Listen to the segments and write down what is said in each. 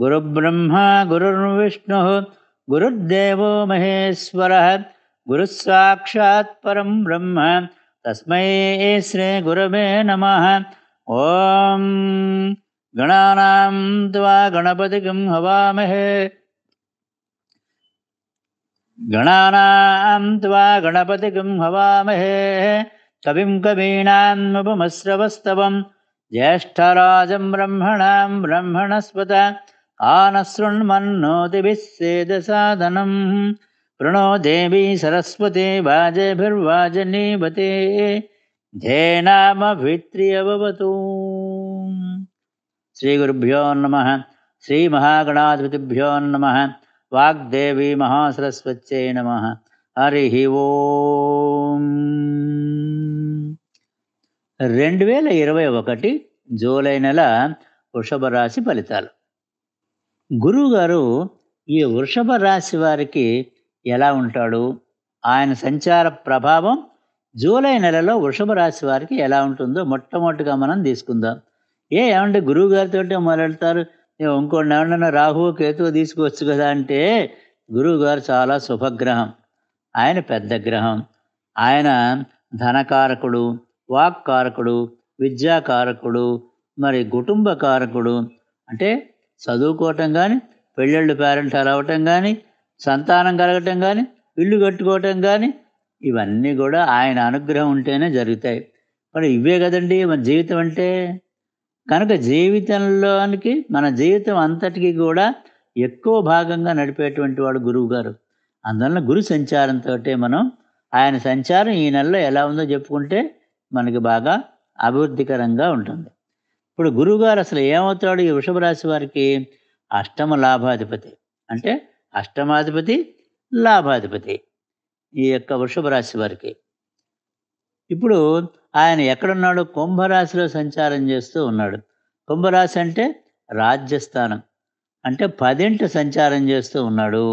गुरुब्रह्मा गुरुर्विष्णु गुरुर्देवो महेश्वर गुरुस्साक्षात् ब्रह्म तस्म श्री गुरव नम ओं गणा गणपति हवामहे गणा गणपति हवामहे कवि कवीनामुपमस्रवस्तवं ज्येष्ठराज ब्रह्मण ब्रह्मणस्पत आनसृण्मन्नो दिभिस्सेदसादनं वृणो देवी सरस्वती वाजेभिर्वाजनीवते धेनामभित्र्यवतु श्रीगुरुभ्यो नमः श्रीमहागणाधिपतिभ्यो नमः वाग्देवी महासरस्वत्यै नमः హరి ఓం రెండు వేల ఇరవై ఒకటి జూలై నెల వృషభ రాశి ఫలితాలు గురువుగారు ఈ వృషభ రాశి వారికి ఎలా ఉంటాడు ఆయన సంచార ప్రభావం జూలై నెలలో వృషభ రాశి వారికి ఎలా ఉంటుందో మొట్టమొదటిగా మనం తీసుకుందాం ఏ ఏమంటే గురువు గారితో మొదలెడతారు ఇంకోటి ఏమన్నా రాహువు కేతువు తీసుకోవచ్చు కదా అంటే గురువుగారు చాలా శుభగ్రహం ఆయన పెద్ద గ్రహం ఆయన ధనకారకుడు వాక్కారకుడు విద్యాకారకుడు మరి కుటుంబ కారకుడు అంటే చదువుకోవటం కానీ పెళ్ళిళ్ళు పేరెంటాలు అవ్వటం కానీ సంతానం కలగటం కానీ ఇల్లు కట్టుకోవటం కానీ ఇవన్నీ కూడా ఆయన అనుగ్రహం ఉంటేనే జరుగుతాయి మరి ఇవే కదండి మన జీవితం అంటే కనుక జీవితంలోనికి మన జీవితం అంతటికి కూడా ఎక్కువ భాగంగా నడిపేటువంటి వాడు గురువు గారు అందువలన గురు సంచారంతో మనం ఆయన సంచారం ఈ నెలలో ఎలా ఉందో చెప్పుకుంటే మనకి బాగా అభివృద్ధికరంగా ఉంటుంది ఇప్పుడు గురువుగారు అసలు ఏమవుతాడు ఈ వృషభ రాశి వారికి అష్టమ లాభాధిపతి అంటే అష్టమాధిపతి లాభాధిపతి ఈ యొక్క వృషభ రాశి వారికి ఇప్పుడు ఆయన ఎక్కడున్నాడు కుంభరాశిలో సంచారం చేస్తూ ఉన్నాడు కుంభరాశి అంటే రాజ్యస్థానం అంటే పదింటి సంచారం చేస్తూ ఉన్నాడు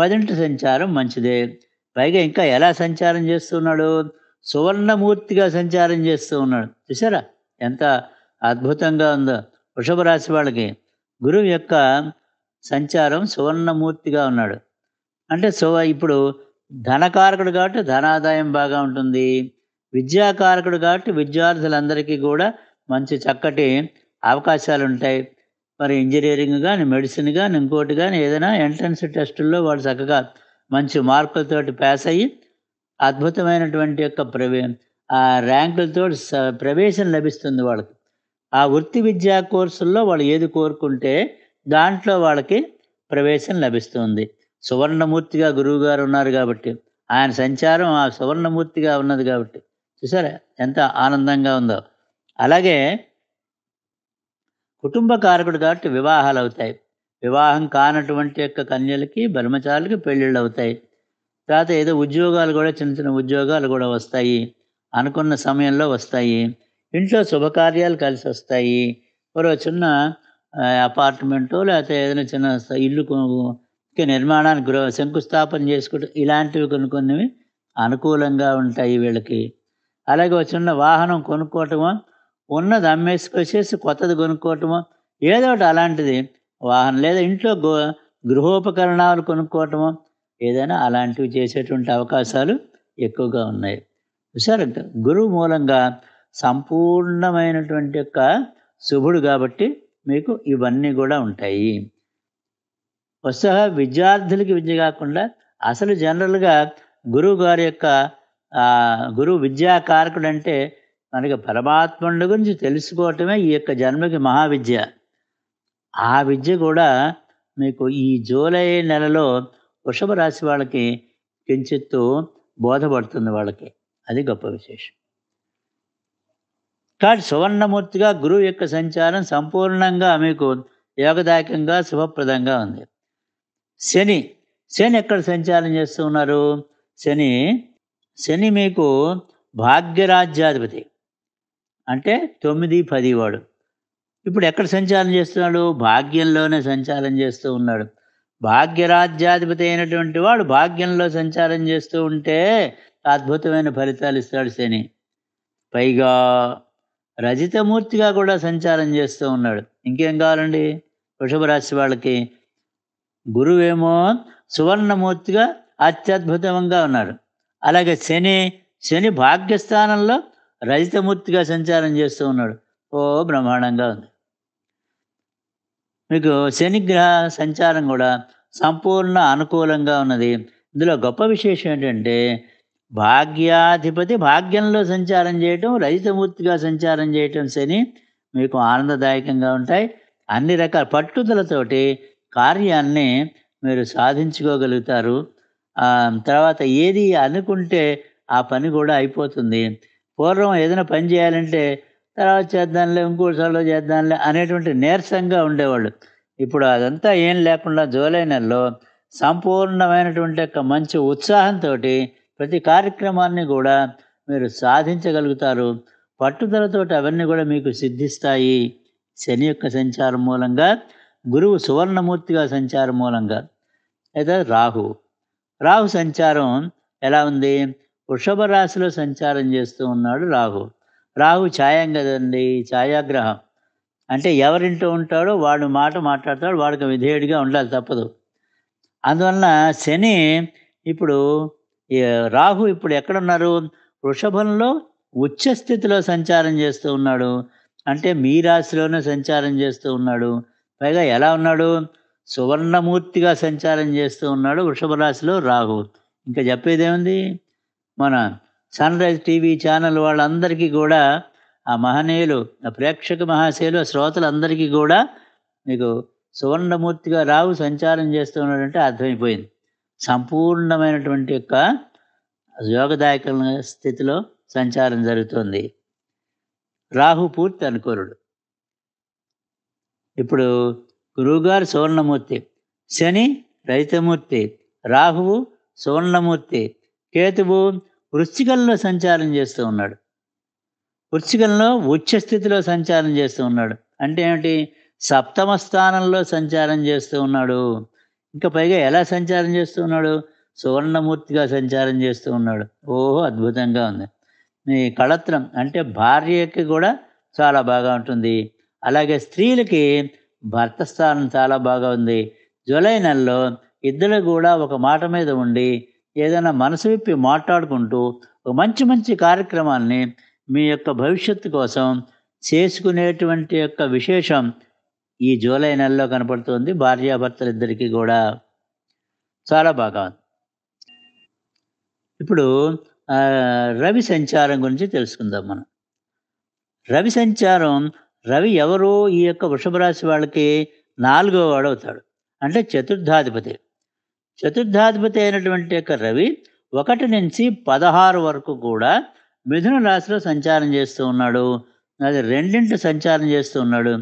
పదింటి సంచారం మంచిదే పైగా ఇంకా ఎలా సంచారం చేస్తూ ఉన్నాడు సువర్ణమూర్తిగా సంచారం చేస్తూ ఉన్నాడు చూసారా ఎంత అద్భుతంగా ఉందో వృషభ రాశి వాళ్ళకి గురువు యొక్క సంచారం సువర్ణమూర్తిగా ఉన్నాడు అంటే సో ఇప్పుడు ధనకారకుడు కాబట్టి ధనాదాయం బాగా ఉంటుంది విద్యాకారకుడు కాబట్టి విద్యార్థులందరికీ కూడా మంచి చక్కటి అవకాశాలు ఉంటాయి మరి ఇంజనీరింగ్ కానీ మెడిసిన్ కానీ ఇంకోటి కానీ ఏదైనా ఎంట్రన్స్ టెస్టుల్లో వాళ్ళు చక్కగా మంచి మార్కులతోటి పాస్ అయ్యి అద్భుతమైనటువంటి యొక్క ప్రవే ఆ ర్యాంకులతో ప్రవేశం లభిస్తుంది వాళ్ళకి ఆ వృత్తి విద్యా కోర్సుల్లో వాళ్ళు ఏది కోరుకుంటే దాంట్లో వాళ్ళకి ప్రవేశం లభిస్తుంది సువర్ణమూర్తిగా గురువు గారు ఉన్నారు కాబట్టి ఆయన సంచారం ఆ సువర్ణమూర్తిగా ఉన్నది కాబట్టి చూసారా ఎంత ఆనందంగా ఉందో అలాగే కుటుంబ కారకుడు కాబట్టి వివాహాలు అవుతాయి వివాహం కానటువంటి యొక్క కన్యలకి బ్రహ్మచారులకి పెళ్ళిళ్ళు అవుతాయి తర్వాత ఏదో ఉద్యోగాలు కూడా చిన్న చిన్న ఉద్యోగాలు కూడా వస్తాయి అనుకున్న సమయంలో వస్తాయి ఇంట్లో శుభకార్యాలు కలిసి వస్తాయి మరో చిన్న అపార్ట్మెంటు లేకపోతే ఏదైనా చిన్న ఇల్లు నిర్మాణానికి గృహ శంకుస్థాపన చేసుకుంటూ ఇలాంటివి కొన్ని కొన్ని అనుకూలంగా ఉంటాయి వీళ్ళకి అలాగే ఒక చిన్న వాహనం కొనుక్కోవటము ఉన్నది అమ్మేసుకొచ్చేసి కొత్తది కొనుక్కోవటము ఏదో ఒకటి అలాంటిది వాహనం లేదా ఇంట్లో గో గృహోపకరణాలు కొనుక్కోవటము ఏదైనా అలాంటివి చేసేటువంటి అవకాశాలు ఎక్కువగా ఉన్నాయి విశారక్త గురువు మూలంగా సంపూర్ణమైనటువంటి యొక్క శుభుడు కాబట్టి మీకు ఇవన్నీ కూడా ఉంటాయి వస్తుహ విద్యార్థులకి విద్య కాకుండా అసలు జనరల్గా గురువు గారి యొక్క గురువు కారకుడు అంటే మనకి పరమాత్ముడి గురించి తెలుసుకోవటమే ఈ యొక్క జన్మకి మహావిద్య ఆ విద్య కూడా మీకు ఈ జూలై నెలలో వృషభ రాశి వాళ్ళకి కించిత్తు బోధపడుతుంది వాళ్ళకి అది గొప్ప విశేషం కాబట్టి సువర్ణమూర్తిగా గురువు యొక్క సంచారం సంపూర్ణంగా మీకు యోగదాయకంగా శుభప్రదంగా ఉంది శని శని ఎక్కడ సంచారం చేస్తూ ఉన్నారు శని శని మీకు భాగ్యరాజ్యాధిపతి అంటే తొమ్మిది పది వాడు ఇప్పుడు ఎక్కడ సంచారం చేస్తున్నాడు భాగ్యంలోనే సంచారం చేస్తూ ఉన్నాడు భాగ్యరాజ్యాధిపతి అయినటువంటి వాడు భాగ్యంలో సంచారం చేస్తూ ఉంటే అద్భుతమైన ఫలితాలు ఇస్తాడు శని పైగా రజితమూర్తిగా కూడా సంచారం చేస్తూ ఉన్నాడు ఇంకేం కావాలండి వృషభ రాశి వాళ్ళకి గురువేమో సువర్ణమూర్తిగా అత్యద్భుతంగా ఉన్నాడు అలాగే శని శని భాగ్యస్థానంలో రజితమూర్తిగా సంచారం చేస్తూ ఉన్నాడు ఓ బ్రహ్మాండంగా ఉంది మీకు శనిగ్రహ సంచారం కూడా సంపూర్ణ అనుకూలంగా ఉన్నది ఇందులో గొప్ప విశేషం ఏంటంటే భాగ్యాధిపతి భాగ్యంలో సంచారం చేయటం రజితమూర్తిగా సంచారం చేయటం శని మీకు ఆనందదాయకంగా ఉంటాయి అన్ని రకాల పట్టుదలతోటి కార్యాన్ని మీరు సాధించుకోగలుగుతారు తర్వాత ఏది అనుకుంటే ఆ పని కూడా అయిపోతుంది పూర్వం ఏదైనా పని చేయాలంటే తర్వాత చేద్దాంలే ఇంకోసారిలో చేద్దాంలే అనేటువంటి నీరసంగా ఉండేవాళ్ళు ఇప్పుడు అదంతా ఏం లేకుండా జూలై నెలలో సంపూర్ణమైనటువంటి యొక్క మంచి ఉత్సాహంతో ప్రతి కార్యక్రమాన్ని కూడా మీరు సాధించగలుగుతారు పట్టుదలతోటి అవన్నీ కూడా మీకు సిద్ధిస్తాయి శని యొక్క సంచారం మూలంగా గురువు సువర్ణమూర్తిగా సంచారం మూలంగా లేదా రాహు రాహు సంచారం ఎలా ఉంది వృషభ రాశిలో సంచారం చేస్తూ ఉన్నాడు రాహు రాహు ఛాయం కదండి ఛాయాగ్రహం అంటే ఎవరింటో ఉంటాడో వాడు మాట మాట్లాడతాడు వాడికి విధేయుడిగా ఉండాలి తప్పదు అందువలన శని ఇప్పుడు రాహు ఇప్పుడు ఎక్కడున్నారు వృషభంలో ఉచ్చ స్థితిలో సంచారం చేస్తూ ఉన్నాడు అంటే మీ రాశిలోనే సంచారం చేస్తూ ఉన్నాడు పైగా ఎలా ఉన్నాడు సువర్ణమూర్తిగా సంచారం చేస్తూ ఉన్నాడు వృషభ రాశిలో రాహు ఇంకా చెప్పేదేముంది మన సన్ రైజ్ టీవీ ఛానల్ వాళ్ళందరికీ కూడా ఆ మహనీయులు ఆ ప్రేక్షక మహాశయులు ఆ శ్రోతలందరికీ కూడా మీకు సువర్ణమూర్తిగా రావు సంచారం చేస్తూ ఉన్నాడంటే అర్థమైపోయింది సంపూర్ణమైనటువంటి యొక్క యోగదాయక స్థితిలో సంచారం జరుగుతుంది రాహు పూర్తి అనుకూలుడు ఇప్పుడు గురువుగారు సువర్ణమూర్తి శని రైతమూర్తి రాహువు సువర్ణమూర్తి కేతువు వృశ్చికల్లో సంచారం చేస్తూ ఉన్నాడు వృశ్చికల్లో ఉచ్చ స్థితిలో సంచారం చేస్తూ ఉన్నాడు అంటే ఏమిటి సప్తమ స్థానంలో సంచారం చేస్తూ ఉన్నాడు ఇంకా పైగా ఎలా సంచారం చేస్తూ ఉన్నాడు సువర్ణమూర్తిగా సంచారం చేస్తూ ఉన్నాడు ఓహో అద్భుతంగా ఉంది మీ కళత్రం అంటే భార్యకి కూడా చాలా బాగా ఉంటుంది అలాగే స్త్రీలకి భర్త స్థానం చాలా బాగా ఉంది జూలై నెలలో ఇద్దరు కూడా ఒక మాట మీద ఉండి ఏదైనా మనసు విప్పి మాట్లాడుకుంటూ ఒక మంచి మంచి కార్యక్రమాన్ని మీ యొక్క భవిష్యత్తు కోసం చేసుకునేటువంటి యొక్క విశేషం ఈ జూలై నెలలో కనపడుతుంది భార్యాభర్తలిద్దరికీ కూడా చాలా బాగా ఉంది ఇప్పుడు రవి సంచారం గురించి తెలుసుకుందాం మనం రవి సంచారం రవి ఎవరు ఈ యొక్క వృషభ రాశి వాళ్ళకి నాలుగో వాడు అవుతాడు అంటే చతుర్థాధిపతి చతుర్థాధిపతి అయినటువంటి యొక్క రవి ఒకటి నుంచి పదహారు వరకు కూడా మిథున రాశిలో సంచారం చేస్తూ ఉన్నాడు అది రెండింటి సంచారం చేస్తూ ఉన్నాడు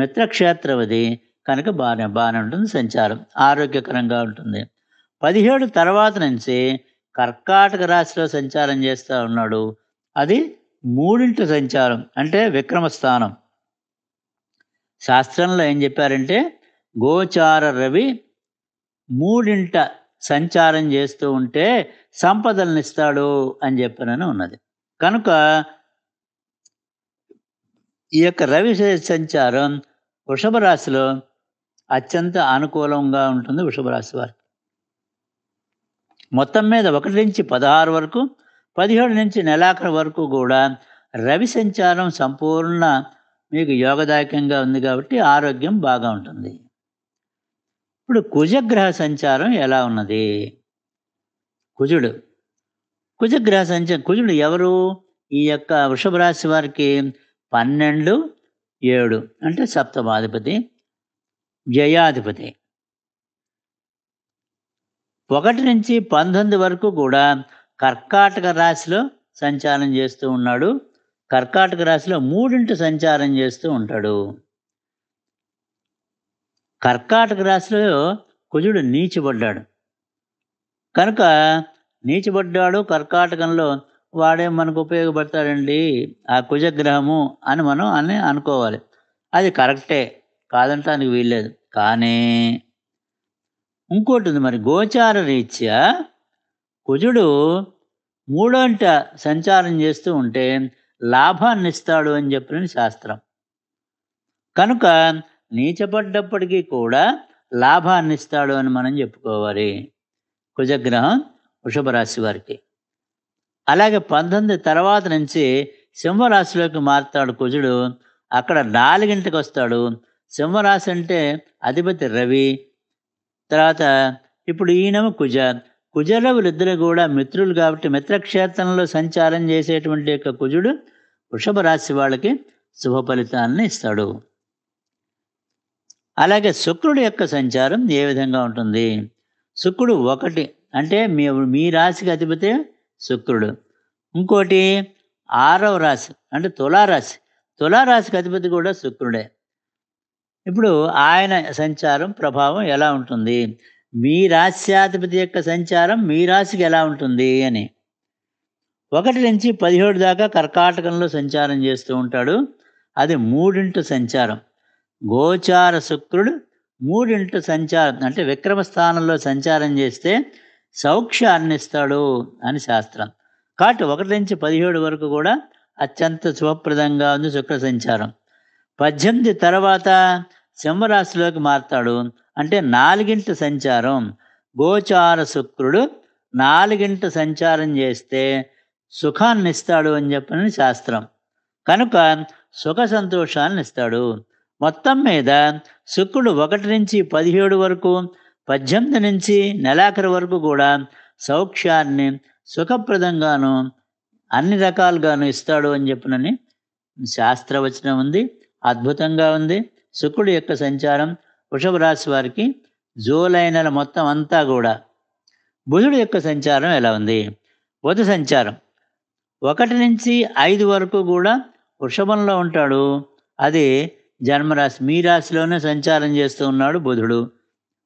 మిత్రక్షేత్రవది కనుక బాగానే బాగానే ఉంటుంది సంచారం ఆరోగ్యకరంగా ఉంటుంది పదిహేడు తర్వాత నుంచి కర్కాటక రాశిలో సంచారం చేస్తూ ఉన్నాడు అది మూడింటి సంచారం అంటే విక్రమస్థానం శాస్త్రంలో ఏం చెప్పారంటే గోచార రవి మూడింట సంచారం చేస్తూ ఉంటే సంపదలను ఇస్తాడు అని చెప్పనని ఉన్నది కనుక ఈ యొక్క రవి సంచారం వృషభ రాశిలో అత్యంత అనుకూలంగా ఉంటుంది వృషభ రాశి వారికి మొత్తం మీద ఒకటి నుంచి పదహారు వరకు పదిహేడు నుంచి నెలాఖరు వరకు కూడా రవి సంచారం సంపూర్ణ మీకు యోగదాయకంగా ఉంది కాబట్టి ఆరోగ్యం బాగా ఉంటుంది ఇప్పుడు కుజగ్రహ సంచారం ఎలా ఉన్నది కుజుడు కుజగ్రహ సంచారం కుజుడు ఎవరు ఈ యొక్క వృషభ రాశి వారికి పన్నెండు ఏడు అంటే సప్తమాధిపతి జయాధిపతి ఒకటి నుంచి పంతొమ్మిది వరకు కూడా కర్కాటక రాశిలో సంచారం చేస్తూ ఉన్నాడు కర్కాటక రాశిలో మూడింటి సంచారం చేస్తూ ఉంటాడు కర్కాటక రాశిలో కుజుడు నీచిపడ్డాడు కనుక నీచిపడ్డాడు కర్కాటకంలో వాడే మనకు ఉపయోగపడతాడండి ఆ కుజగ్రహము అని మనం అని అనుకోవాలి అది కరెక్టే కాదంటానికి వీల్లేదు కానీ ఇంకోటి ఉంది మరి గోచార రీత్యా కుజుడు మూడంట సంచారం చేస్తూ ఉంటే లాభాన్ని ఇస్తాడు అని చెప్పిన శాస్త్రం కనుక నీచపడ్డప్పటికీ కూడా లాభాన్ని ఇస్తాడు అని మనం చెప్పుకోవాలి కుజగ్రహం వృషభ రాశి వారికి అలాగే పంతొమ్మిది తర్వాత నుంచి సింహరాశిలోకి మారుతాడు కుజుడు అక్కడ నాలుగింటికి వస్తాడు సింహరాశి అంటే అధిపతి రవి తర్వాత ఇప్పుడు ఈయనము కుజ కుజలో ఇద్దరు కూడా మిత్రులు కాబట్టి మిత్రక్షేత్రంలో సంచారం చేసేటువంటి యొక్క కుజుడు వృషభ రాశి వాళ్ళకి శుభ ఫలితాన్ని ఇస్తాడు అలాగే శుక్రుడి యొక్క సంచారం ఏ విధంగా ఉంటుంది శుక్రుడు ఒకటి అంటే మీ మీ రాశికి అధిపతి శుక్రుడు ఇంకోటి ఆరవ రాశి అంటే తులారాశి తులారాశికి అధిపతి కూడా శుక్రుడే ఇప్పుడు ఆయన సంచారం ప్రభావం ఎలా ఉంటుంది మీ రాశ్యాధిపతి యొక్క సంచారం మీ రాశికి ఎలా ఉంటుంది అని ఒకటి నుంచి పదిహేడు దాకా కర్కాటకంలో సంచారం చేస్తూ ఉంటాడు అది మూడింటి సంచారం గోచార శుక్రుడు మూడింటి సంచారం అంటే విక్రమ స్థానంలో సంచారం చేస్తే సౌక్ష అన్నిస్తాడు అని శాస్త్రం కాబట్టి ఒకటి నుంచి పదిహేడు వరకు కూడా అత్యంత శుభప్రదంగా ఉంది శుక్ర సంచారం పద్దెనిమిది తర్వాత సింహరాశిలోకి మారుతాడు అంటే నాలుగింట సంచారం గోచార శుక్రుడు నాలుగింట సంచారం చేస్తే సుఖాన్ని ఇస్తాడు అని చెప్పని శాస్త్రం కనుక సుఖ సంతోషాలను ఇస్తాడు మొత్తం మీద శుక్రుడు ఒకటి నుంచి పదిహేడు వరకు పద్దెనిమిది నుంచి నెలాఖరు వరకు కూడా సౌఖ్యాన్ని సుఖప్రదంగాను అన్ని రకాలుగాను ఇస్తాడు అని చెప్పినని శాస్త్రవచనం ఉంది అద్భుతంగా ఉంది శుక్రుడు యొక్క సంచారం వృషభ రాశి వారికి జూలై నెల మొత్తం అంతా కూడా బుధుడు యొక్క సంచారం ఎలా ఉంది బుధ సంచారం ఒకటి నుంచి ఐదు వరకు కూడా వృషభంలో ఉంటాడు అది జన్మరాశి మీ రాశిలోనే సంచారం చేస్తూ ఉన్నాడు బుధుడు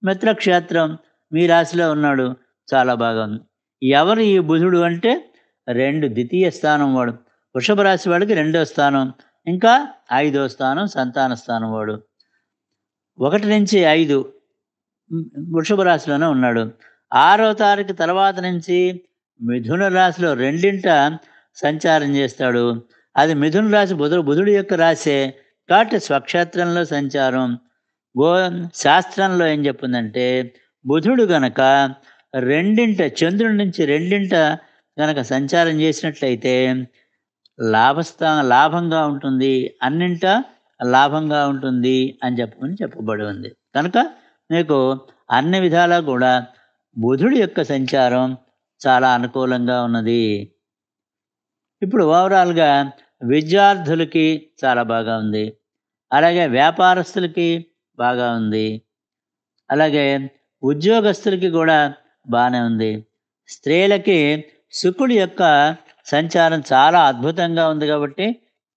మిత్రక్షేత్రం మీ రాశిలో ఉన్నాడు చాలా బాగా ఉంది ఎవరు ఈ బుధుడు అంటే రెండు ద్వితీయ స్థానం వాడు వృషభ రాశి వాడికి రెండో స్థానం ఇంకా ఐదో స్థానం సంతాన స్థానం వాడు ఒకటి నుంచి ఐదు వృషభ రాశిలోనే ఉన్నాడు ఆరో తారీఖు తర్వాత నుంచి మిథున రాశిలో రెండింట సంచారం చేస్తాడు అది మిథున రాశి బుధుడు బుధుడు యొక్క రాశే కాబట్టి స్వక్షేత్రంలో సంచారం గో శాస్త్రంలో ఏం చెప్పిందంటే బుధుడు గనక రెండింట చంద్రుడి నుంచి రెండింట గనక సంచారం చేసినట్లయితే లాభస్థా లాభంగా ఉంటుంది అన్నింట లాభంగా ఉంటుంది అని చెప్పమని చెప్పబడి ఉంది కనుక మీకు అన్ని విధాలా కూడా బుధుడి యొక్క సంచారం చాలా అనుకూలంగా ఉన్నది ఇప్పుడు ఓవరాల్గా విద్యార్థులకి చాలా బాగా ఉంది అలాగే వ్యాపారస్తులకి బాగా ఉంది అలాగే ఉద్యోగస్తులకి కూడా బాగానే ఉంది స్త్రీలకి శుకుడి యొక్క సంచారం చాలా అద్భుతంగా ఉంది కాబట్టి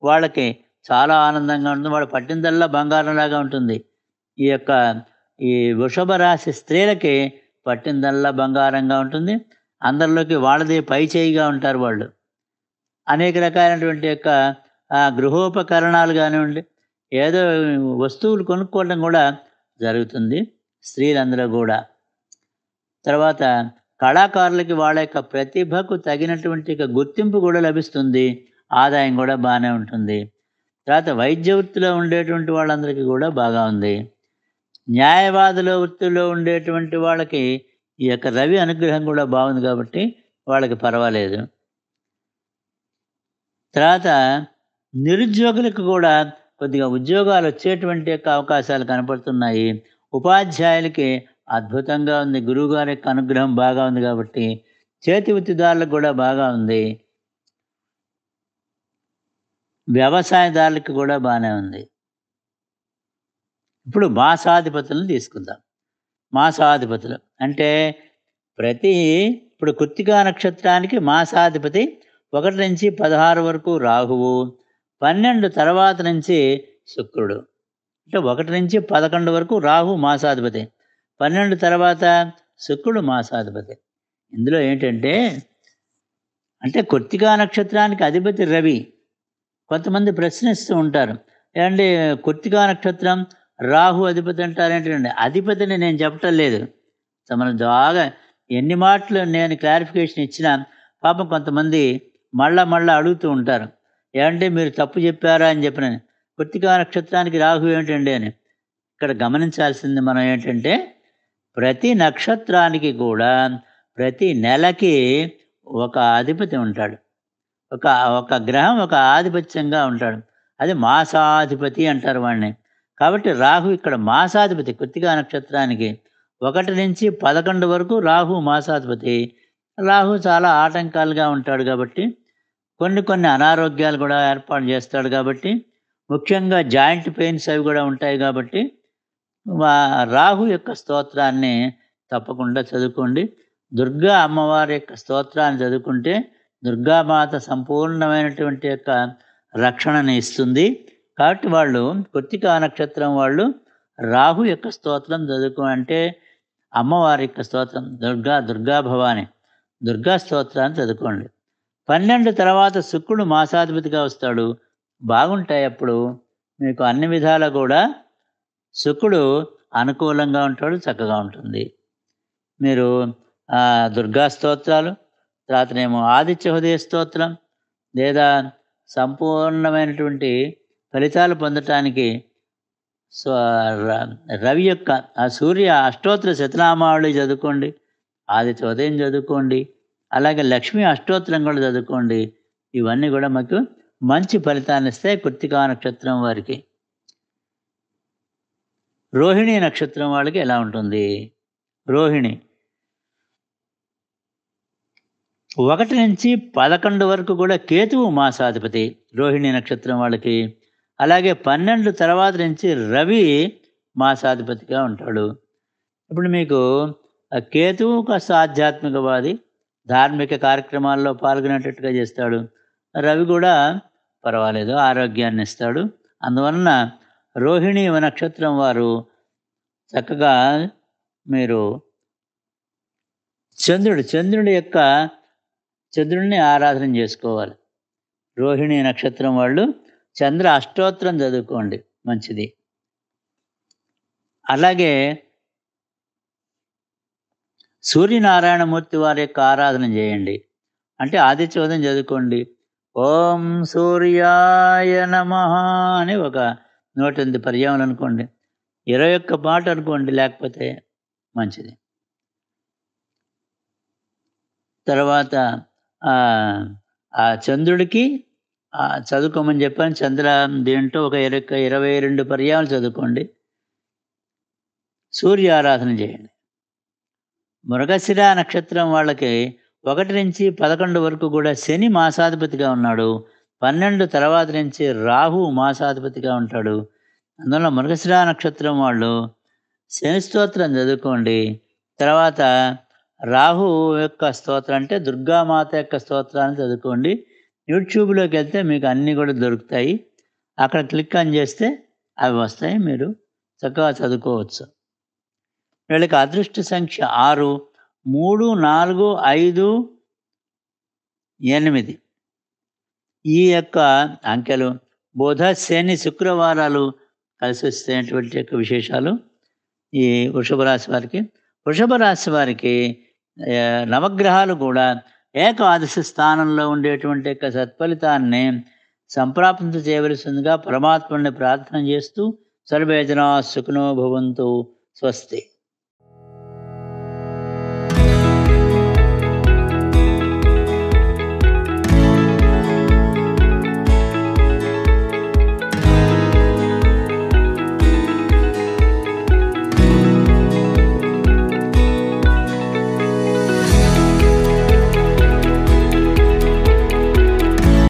వాళ్ళకి చాలా ఆనందంగా ఉంటుంది వాళ్ళు పట్టిందల్లా బంగారంలాగా ఉంటుంది ఈ యొక్క ఈ వృషభ రాశి స్త్రీలకి పట్టిందల్లా బంగారంగా ఉంటుంది అందరిలోకి వాళ్ళది పై చేయిగా ఉంటారు వాళ్ళు అనేక రకాలైనటువంటి యొక్క గృహోపకరణాలు కానివ్వండి ఏదో వస్తువులు కొనుక్కోవడం కూడా జరుగుతుంది స్త్రీలందరూ కూడా తర్వాత కళాకారులకి వాళ్ళ యొక్క ప్రతిభకు తగినటువంటి గుర్తింపు కూడా లభిస్తుంది ఆదాయం కూడా బాగానే ఉంటుంది తర్వాత వైద్య వృత్తిలో ఉండేటువంటి వాళ్ళందరికీ కూడా బాగా ఉంది న్యాయవాదుల వృత్తిలో ఉండేటువంటి వాళ్ళకి ఈ యొక్క రవి అనుగ్రహం కూడా బాగుంది కాబట్టి వాళ్ళకి పర్వాలేదు తర్వాత నిరుద్యోగులకు కూడా కొద్దిగా ఉద్యోగాలు వచ్చేటువంటి యొక్క అవకాశాలు కనపడుతున్నాయి ఉపాధ్యాయులకి అద్భుతంగా ఉంది గురువుగారి యొక్క అనుగ్రహం బాగా ఉంది కాబట్టి చేతి వృత్తిదారులకు కూడా బాగా ఉంది వ్యవసాయదారులకు కూడా బాగానే ఉంది ఇప్పుడు మాసాధిపతులను తీసుకుందాం మాసాధిపతులు అంటే ప్రతి ఇప్పుడు కృత్తికా నక్షత్రానికి మాసాధిపతి ఒకటి నుంచి పదహారు వరకు రాహువు పన్నెండు తర్వాత నుంచి శుక్రుడు అంటే ఒకటి నుంచి పదకొండు వరకు రాహు మాసాధిపతి పన్నెండు తర్వాత శుక్రుడు మాసాధిపతి ఇందులో ఏంటంటే అంటే కొత్తికా నక్షత్రానికి అధిపతి రవి కొంతమంది ప్రశ్నిస్తూ ఉంటారు ఏమండి కొత్తికా నక్షత్రం రాహు అధిపతి అంటారు ఏంటంటే అధిపతిని నేను చెప్పటం లేదు మనం బాగా ఎన్ని మాటలు నేను క్లారిఫికేషన్ ఇచ్చినా పాపం కొంతమంది మళ్ళా మళ్ళా అడుగుతూ ఉంటారు ఏమంటే మీరు తప్పు చెప్పారా అని చెప్పిన కృతికా నక్షత్రానికి రాహు ఏమిటండి అని ఇక్కడ గమనించాల్సింది మనం ఏంటంటే ప్రతి నక్షత్రానికి కూడా ప్రతి నెలకి ఒక అధిపతి ఉంటాడు ఒక ఒక గ్రహం ఒక ఆధిపత్యంగా ఉంటాడు అది మాసాధిపతి అంటారు వాడిని కాబట్టి రాహు ఇక్కడ మాసాధిపతి కృతికా నక్షత్రానికి ఒకటి నుంచి పదకొండు వరకు రాహు మాసాధిపతి రాహు చాలా ఆటంకాలుగా ఉంటాడు కాబట్టి కొన్ని కొన్ని అనారోగ్యాలు కూడా ఏర్పాటు చేస్తాడు కాబట్టి ముఖ్యంగా జాయింట్ పెయిన్స్ అవి కూడా ఉంటాయి కాబట్టి రాహు యొక్క స్తోత్రాన్ని తప్పకుండా చదువుకోండి దుర్గా అమ్మవారి యొక్క స్తోత్రాన్ని చదువుకుంటే దుర్గామాత సంపూర్ణమైనటువంటి యొక్క రక్షణని ఇస్తుంది కాబట్టి వాళ్ళు కృత్తికా నక్షత్రం వాళ్ళు రాహు యొక్క స్తోత్రం చదువుకో అంటే అమ్మవారి యొక్క స్తోత్రం దుర్గా దుర్గా భవాని దుర్గా స్తోత్రాన్ని చదువుకోండి పన్నెండు తర్వాత శుక్రుడు మాసాధిపతిగా వస్తాడు బాగుంటాయి అప్పుడు మీకు అన్ని విధాలా కూడా శుక్రుడు అనుకూలంగా ఉంటాడు చక్కగా ఉంటుంది మీరు దుర్గా స్తోత్రాలు తర్వాతనేమో ఆదిత్య హృదయ స్తోత్రం లేదా సంపూర్ణమైనటువంటి ఫలితాలు పొందటానికి రవి యొక్క ఆ సూర్య అష్టోత్తర శతనామావళి చదువుకోండి ఆదిత్య ఉదయం చదువుకోండి అలాగే లక్ష్మీ అష్టోత్తరం కూడా చదువుకోండి ఇవన్నీ కూడా మాకు మంచి ఫలితాన్ని ఇస్తాయి కృత్తికా నక్షత్రం వారికి రోహిణి నక్షత్రం వాళ్ళకి ఎలా ఉంటుంది రోహిణి ఒకటి నుంచి పదకొండు వరకు కూడా కేతువు మాసాధిపతి రోహిణి నక్షత్రం వాళ్ళకి అలాగే పన్నెండు తర్వాత నుంచి రవి మాసాధిపతిగా ఉంటాడు ఇప్పుడు మీకు కేతువు కాస్త ఆధ్యాత్మికవాది ధార్మిక కార్యక్రమాల్లో పాల్గొనేటట్టుగా చేస్తాడు రవి కూడా పర్వాలేదు ఆరోగ్యాన్ని ఇస్తాడు అందువలన రోహిణి నక్షత్రం వారు చక్కగా మీరు చంద్రుడు చంద్రుడి యొక్క చంద్రుడిని ఆరాధన చేసుకోవాలి రోహిణి నక్షత్రం వాళ్ళు చంద్ర అష్టోత్తరం చదువుకోండి మంచిది అలాగే సూర్యనారాయణమూర్తి వారి యొక్క ఆరాధన చేయండి అంటే ఆదిత్యవదం చదువుకోండి ఓం సూర్యాయ నమ అని ఒక నూట ఎనిమిది పర్యాములు అనుకోండి ఇరవై ఒక్క పాట అనుకోండి లేకపోతే మంచిది తర్వాత ఆ చంద్రుడికి చదువుకోమని చెప్పాను చంద్ర దీంట్లో ఒక ఇరవై ఇరవై రెండు పర్యాలు చదువుకోండి సూర్య ఆరాధన చేయండి మృగశిర నక్షత్రం వాళ్ళకి ఒకటి నుంచి పదకొండు వరకు కూడా శని మాసాధిపతిగా ఉన్నాడు పన్నెండు తర్వాత నుంచి రాహు మాసాధిపతిగా ఉంటాడు అందువల్ల మృగశిర నక్షత్రం వాళ్ళు శని స్తోత్రం చదువుకోండి తర్వాత రాహు యొక్క స్తోత్రం అంటే దుర్గామాత యొక్క స్తోత్రాన్ని చదువుకోండి యూట్యూబ్లోకి వెళ్తే మీకు అన్నీ కూడా దొరుకుతాయి అక్కడ క్లిక్ అని చేస్తే అవి వస్తాయి మీరు చక్కగా చదువుకోవచ్చు వీళ్ళకి అదృష్ట సంఖ్య ఆరు మూడు నాలుగు ఐదు ఎనిమిది ఈ యొక్క అంకెలు బోధ శని శుక్రవారాలు కలిసి వస్తేటువంటి యొక్క విశేషాలు ఈ వృషభ రాశి వారికి వృషభ రాశి వారికి నవగ్రహాలు కూడా ఏకాదశి స్థానంలో ఉండేటువంటి యొక్క సత్ఫలితాన్ని సంప్రాప్తి చేయవలసిందిగా పరమాత్మని ప్రార్థన చేస్తూ సర్వేజనా సుఖనో భవంతు స్వస్తి